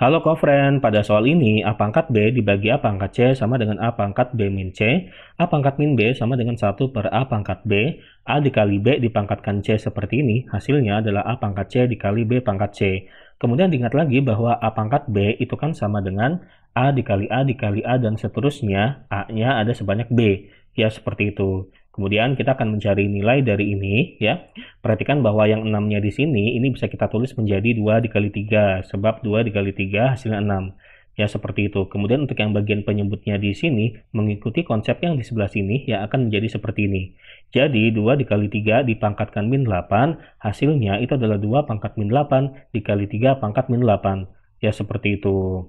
Halo kofren, pada soal ini A pangkat B dibagi A pangkat C sama dengan A pangkat B min C, A pangkat min B sama dengan 1 per A pangkat B, A dikali B dipangkatkan C seperti ini, hasilnya adalah A pangkat C dikali B pangkat C. Kemudian diingat lagi bahwa A pangkat B itu kan sama dengan A dikali A dikali A dan seterusnya, A-nya ada sebanyak B. Ya seperti itu. Kemudian kita akan mencari nilai dari ini ya. Perhatikan bahwa yang 6-nya di sini ini bisa kita tulis menjadi 2 dikali 3 sebab 2 dikali 3 hasilnya 6. Ya seperti itu. Kemudian untuk yang bagian penyebutnya di sini mengikuti konsep yang di sebelah sini ya akan menjadi seperti ini. Jadi 2 dikali 3 dipangkatkan min 8 hasilnya itu adalah 2 pangkat min 8 dikali 3 pangkat min 8. Ya seperti itu.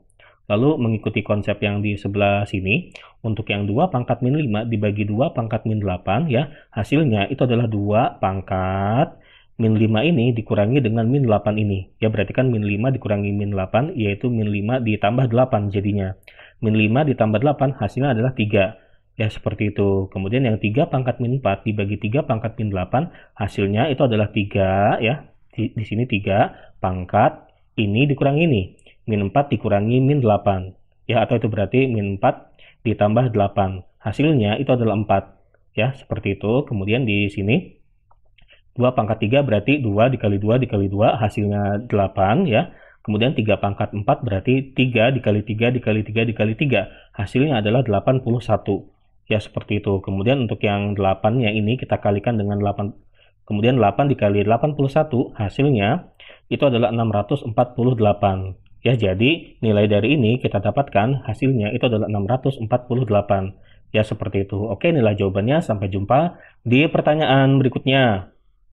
Lalu mengikuti konsep yang di sebelah sini, untuk yang 2 pangkat min 5 dibagi 2 pangkat min 8 ya, hasilnya itu adalah 2 pangkat min 5 ini dikurangi dengan min 8 ini. Ya berarti kan min 5 dikurangi min 8 yaitu min 5 ditambah 8 jadinya. Min 5 ditambah 8 hasilnya adalah 3. Ya seperti itu. Kemudian yang 3 pangkat min 4 dibagi 3 pangkat min 8 hasilnya itu adalah 3 ya. Di, di sini 3 pangkat ini dikurangi ini min 4 dikurangi min 8 ya atau itu berarti min 4 ditambah 8 hasilnya itu adalah 4 ya seperti itu kemudian di sini 2 pangkat 3 berarti 2 dikali 2 dikali 2 hasilnya 8 ya kemudian 3 pangkat 4 berarti 3 dikali 3 dikali 3 dikali 3 hasilnya adalah 81 ya seperti itu kemudian untuk yang 8 nya ini kita kalikan dengan 8 Kemudian 8 dikali 81 hasilnya itu adalah 648. Ya, jadi nilai dari ini kita dapatkan hasilnya itu adalah 648. Ya, seperti itu. Oke, nilai jawabannya. Sampai jumpa di pertanyaan berikutnya.